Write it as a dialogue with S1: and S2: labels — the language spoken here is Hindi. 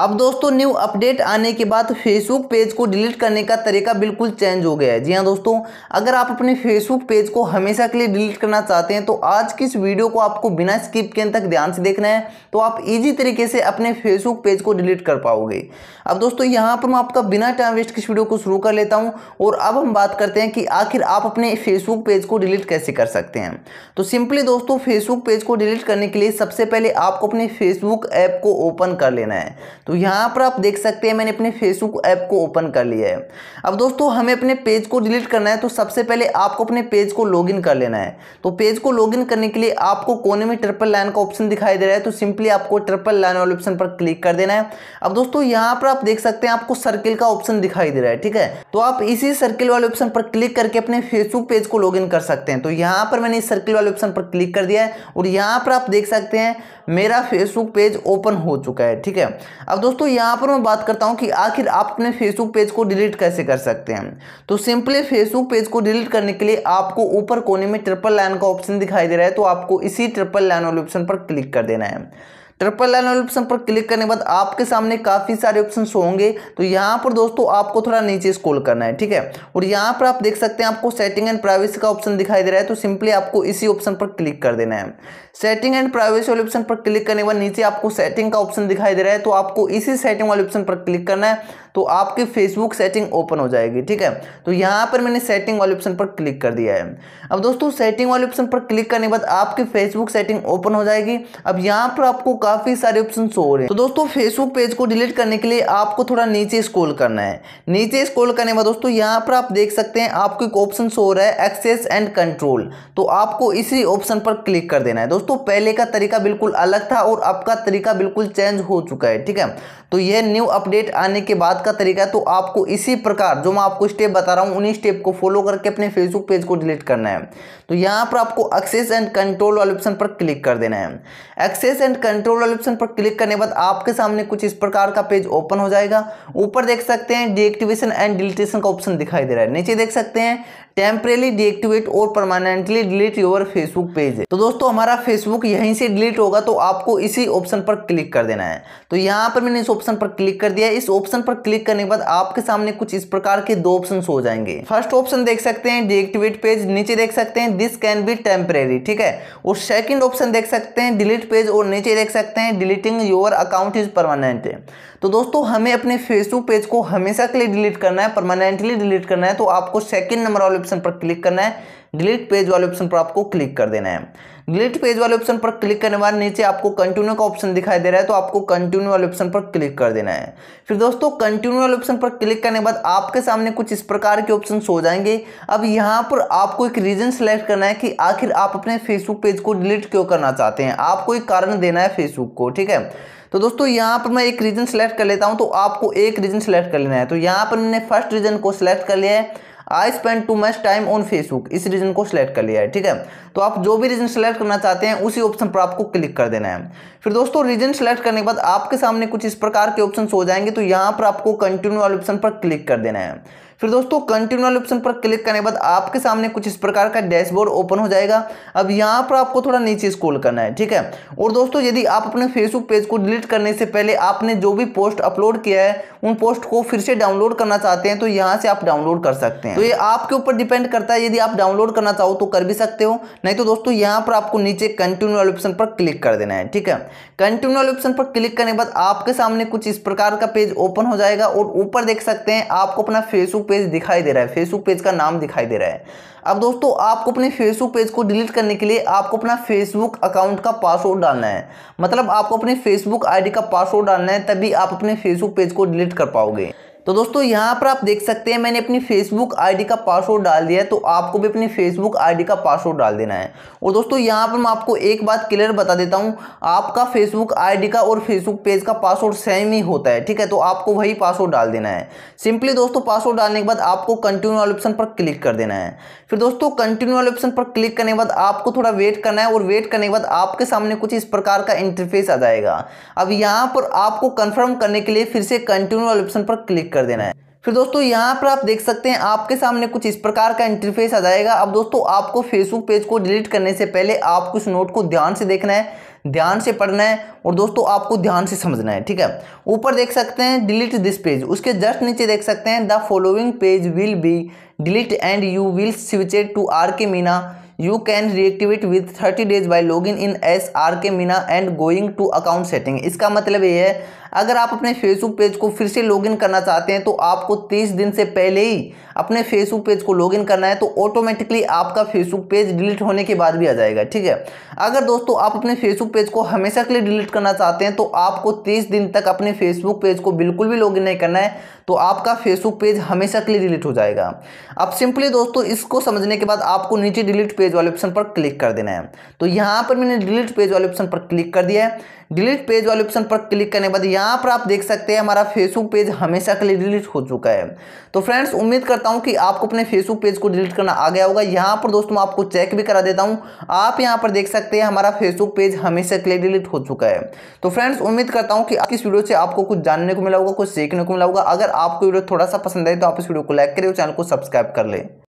S1: अब दोस्तों न्यू अपडेट आने के बाद फेसबुक पेज को डिलीट करने का तरीका बिल्कुल चेंज हो गया है जी हाँ दोस्तों अगर आप अपने फेसबुक पेज को हमेशा के लिए डिलीट करना चाहते हैं तो आज की इस वीडियो को आपको बिना स्किप के तक ध्यान से देखना है तो आप इजी तरीके से अपने फेसबुक पेज को डिलीट कर पाओगे अब दोस्तों यहाँ पर मैं आपका बिना टाइम वेस्ट किस वीडियो को शुरू कर लेता हूँ और अब हम बात करते हैं कि आखिर आप अपने फेसबुक पेज को डिलीट कैसे कर सकते हैं तो सिंपली दोस्तों फेसबुक पेज को डिलीट करने के लिए सबसे पहले आपको अपने फेसबुक ऐप को ओपन कर लेना है तो यहाँ पर आप देख सकते हैं मैंने अपने फेसबुक ऐप को ओपन कर लिया है अब दोस्तों हमें अपने पेज को डिलीट करना है तो सबसे पहले आपको अपने पेज को लॉगिन कर लेना है तो पेज को लॉगिन करने के लिए आपको कोने में ट्रिपल लाइन का ऑप्शन दिखाई दे रहा है तो सिंपली आपको ट्रिपल लाइन वाले ऑप्शन पर क्लिक कर देना है अब दोस्तों यहाँ पर आप देख सकते हैं आपको सर्किल का ऑप्शन दिखाई दे रहा है ठीक है तो आप इसी सर्किल वाले ऑप्शन पर क्लिक करके अपने फेसबुक पेज को लॉग कर सकते हैं तो यहाँ पर मैंने इस सर्किल वाले ऑप्शन पर क्लिक कर दिया है और यहाँ पर आप देख सकते हैं मेरा फेसबुक पेज ओपन हो चुका है ठीक है अब दोस्तों यहाँ पर मैं बात करता हूँ कि आखिर आप अपने फेसबुक पेज को डिलीट कैसे कर सकते हैं तो सिंपली फेसबुक पेज को डिलीट करने के लिए आपको ऊपर कोने में ट्रिपल लाइन का ऑप्शन दिखाई दे रहा है तो आपको इसी ट्रिपल लाइन वाले ऑप्शन पर क्लिक कर देना है ट्रिपल लाइन वाले ऑप्शन पर क्लिक करने के बाद आपके सामने काफ़ी सारे ऑप्शन होंगे तो यहाँ पर दोस्तों आपको थोड़ा नीचे स्कोल करना है ठीक है और यहाँ पर आप देख सकते हैं आपको सेटिंग एंड प्राइवेसी का ऑप्शन दिखाई दे रहा है तो सिंपली आपको इसी ऑप्शन पर क्लिक कर देना है सेटिंग एंड प्राइवेसी वाले ऑप्शन पर क्लिक करने के बाद नीचे आपको सेटिंग का ऑप्शन दिखाई दे रहा है तो आपको इसी सेटिंग वाले ऑप्शन पर क्लिक करना है तो आपकी फेसबुक सेटिंग ओपन हो जाएगी ठीक है तो यहाँ पर मैंने सेटिंग वाले ऑप्शन पर क्लिक कर दिया है अब दोस्तों सेटिंग वाले ऑप्शन पर क्लिक करने के बाद आपकी फेसबुक सेटिंग ओपन हो जाएगी अब यहाँ पर आपको काफ़ी सारे ऑप्शन शो हो रहे हैं तो दोस्तों फेसबुक पेज को डिलीट करने के लिए आपको थोड़ा नीचे स्क्रोल करना है नीचे स्क्रोल करने के बाद दोस्तों यहाँ पर आप देख सकते हैं आपको एक ऑप्शन शो हो रहा है एक्सेस एंड कंट्रोल तो आपको इसी ऑप्शन पर क्लिक कर देना है दोस्तों पहले का तरीका बिल्कुल अलग था और आपका तरीका बिल्कुल चेंज हो चुका है ठीक है तो यह न्यू अपडेट आने के बाद का तरीका है तो आपको इसी प्रकार जो मैं आपको स्टेप बता रहा हूँ उन्हीं स्टेप को फॉलो करके अपने फेसबुक पेज को डिलीट करना है तो यहाँ पर आपको एक्सेस एंड कंट्रोल वाले ऑप्शन पर क्लिक कर देना है एक्सेस एंड कंट्रोल वाले ऑप्शन पर क्लिक करने के बाद आपके सामने कुछ इस प्रकार का पेज ओपन हो जाएगा ऊपर देख सकते हैं डीएक्टिवेशन एंड डिलीटेशन का ऑप्शन दिखाई दे रहा है नीचे देख सकते हैं टेम्परेली डीएक्टिवेट और permanently delete your Facebook page तो दोस्तों हमारा फेसबुक यहीं से डिलीट होगा तो आपको इसी ऑप्शन पर क्लिक कर देना है तो यहाँ पर मैंने इस ऑप्शन पर क्लिक कर दिया इस ऑप्शन पर क्लिक क्लिक करने के बाद आपके सामने कुछ इस प्रकार के दो ऑप्शन हो जाएंगे फर्स्ट ऑप्शन देख सकते हैं डीएक्टिवेट पेज नीचे देख सकते हैं दिस कैन बी टेम्परेरी ठीक है और सेकेंड ऑप्शन देख सकते हैं डिलीट पेज और नीचे देख सकते हैं deleting your account is permanent तो दोस्तों हमें अपने फेसबुक पेज को हमेशा के लिए डिलीट करना है परमानेंटली डिलीट करना है तो आपको सेकेंड नंबर वाले ऑप्शन पर क्लिक करना है डिलीट पेज वाले ऑप्शन पर आपको क्लिक कर देना है डिलीट पेज वाले ऑप्शन पर क्लिक करने बाद नीचे आपको कंटिन्यू का ऑप्शन दिखाई दे रहा है तो आपको कंटिन्यू वाले ऑप्शन पर क्लिक कर देना है फिर दोस्तों कंटिन्यू वाले ऑप्शन पर क्लिक करने के बाद आपके सामने कुछ इस प्रकार के ऑप्शन हो जाएंगे अब यहाँ पर आपको एक रीज़न सेलेक्ट करना है कि आखिर आप अपने फेसबुक पेज को डिलीट क्यों करना चाहते हैं आपको एक कारण देना है फेसबुक को ठीक है तो दोस्तों यहाँ पर मैं एक रीज़न सेलेक्ट कर लेता हूँ तो आपको एक रीज़न सेलेक्ट कर लेना है तो यहाँ पर मैंने फर्स्ट रीज़न को सिलेक्ट कर लिया है I spend too much time on Facebook इस रीज़न को सिलेक्ट कर लिया है ठीक है तो आप जो भी रीज़न सेलेक्ट करना चाहते हैं उसी ऑप्शन पर आपको क्लिक कर देना है फिर दोस्तों रीज़न सेलेक्ट करने के बाद आपके सामने कुछ इस प्रकार के ऑप्शन हो जाएंगे तो यहाँ पर आपको कंटिन्यू वाले ऑप्शन पर क्लिक कर देना है फिर दोस्तों कंटिन्यू वाले ऑप्शन पर क्लिक करने के बाद आपके सामने कुछ इस प्रकार का डैशबोर्ड ओपन हो जाएगा अब यहाँ पर आपको थोड़ा नीचे स्क्रोल करना है ठीक है और दोस्तों यदि आप अपने फेसबुक पेज को डिलीट करने से पहले आपने जो भी पोस्ट अपलोड किया है उन पोस्ट को फिर से डाउनलोड करना चाहते हैं तो यहाँ से आप डाउनलोड कर सकते हैं तो ये आपके ऊपर डिपेंड करता है यदि आप डाउनलोड करना चाहो तो कर भी सकते हो नहीं तो दोस्तों यहाँ पर आपको नीचे कंटिन्यू वाले ऑप्शन पर क्लिक कर देना है ठीक है कंटिन्यू वाले ऑप्शन पर क्लिक करने के बाद आपके सामने कुछ इस प्रकार का पेज ओपन हो जाएगा और ऊपर देख सकते हैं आपको अपना फेसबुक पेज दिखाई दे रहा है फेसबुक पेज का नाम दिखाई दे रहा है अब दोस्तों आपको अपने फेसबुक पेज को डिलीट करने के लिए आपको अपना फेसबुक अकाउंट का पासवर्ड डालना है मतलब आपको अपने फेसबुक आईडी का पासवर्ड डालना है तभी आप अपने फेसबुक पेज को डिलीट कर पाओगे तो दोस्तों यहाँ पर आप देख सकते हैं मैंने अपनी फेसबुक आईडी का पासवर्ड डाल दिया है तो आपको भी अपनी फेसबुक आईडी का पासवर्ड डाल देना है और दोस्तों यहाँ पर मैं आपको एक बात क्लियर बता देता हूँ आपका फेसबुक आईडी का और फेसबुक पेज का पासवर्ड सेम ही होता है ठीक है तो आपको वही पासवर्ड डाल देना है सिंपली दोस्तों पासवर्ड डालने के बाद आपको कंटिन्यू वाले ऑप्शन पर क्लिक कर देना है फिर दोस्तों कंटिन्यू वाले ऑप्शन पर क्लिक करने के बाद आपको थोड़ा वेट करना है और वेट करने के बाद आपके सामने कुछ इस प्रकार का इंटरफेस आ जाएगा अब यहाँ पर आपको कन्फर्म करने के लिए फिर से कंटिन्यू वाले ऑप्शन पर क्लिक कर देना है फिर दोस्तों यहाँ पर आप देख सकते हैं आपके सामने कुछ इस प्रकार का इंटरफेस आ जाएगा अब दोस्तों आपको फेसबुक पेज को डिलीट करने से पहले आपको इस नोट को ध्यान से देखना है ध्यान से पढ़ना है और दोस्तों आपको ध्यान से समझना है ठीक है ऊपर देख सकते हैं डिलीट दिस पेज उसके जस्ट नीचे देख सकते हैं the following page will be delete and you will switched to R K Meena you can reactivate with thirty days by log in in S R K Meena and going to account setting इसका मतलब ये है अगर आप अपने फेसबुक पेज को फिर से लॉगिन करना चाहते हैं तो आपको तीस दिन से पहले ही अपने फेसबुक पेज को लॉगिन करना है तो ऑटोमेटिकली आपका फेसबुक पेज डिलीट होने के बाद भी आ जाएगा ठीक है अगर दोस्तों आप अपने फेसबुक पेज को हमेशा के लिए डिलीट करना चाहते हैं तो आपको तीस दिन तक अपने फेसबुक पेज को बिल्कुल भी लॉगिन नहीं करना है तो आपका फेसबुक पेज हमेशा के लिए डिलीट हो जाएगा अब सिंपली दोस्तों इसको समझने के बाद आपको नीचे डिलीट पेज वाले ऑप्शन पर क्लिक कर देना है तो यहाँ पर मैंने डिलीट पेज वाले ऑप्शन पर क्लिक कर दिया है डिलीट पेज वाले ऑप्शन पर क्लिक करने के बाद यहाँ पर आप देख सकते हैं हमारा फेसबुक पेज हमेशा के लिए डिलीट हो चुका है तो फ्रेंड्स उम्मीद करता हूँ कि आपको अपने फेसबुक पेज को डिलीट करना आ गया होगा यहाँ पर दोस्तों आपको चेक भी करा देता हूँ आप यहाँ पर देख सकते हैं हमारा फेसबुक पेज हमेशा के लिए डिलीट हो चुका है तो फ्रेंड्स उम्मीद करता हूँ कि इस वीडियो से आपको कुछ जानने को मिला होगा कुछ सीखने को मिला होगा अगर आपको वीडियो थोड़ा सा पसंद आए तो आप इस वीडियो को लाइक करें और चैनल को सब्सक्राइब कर लें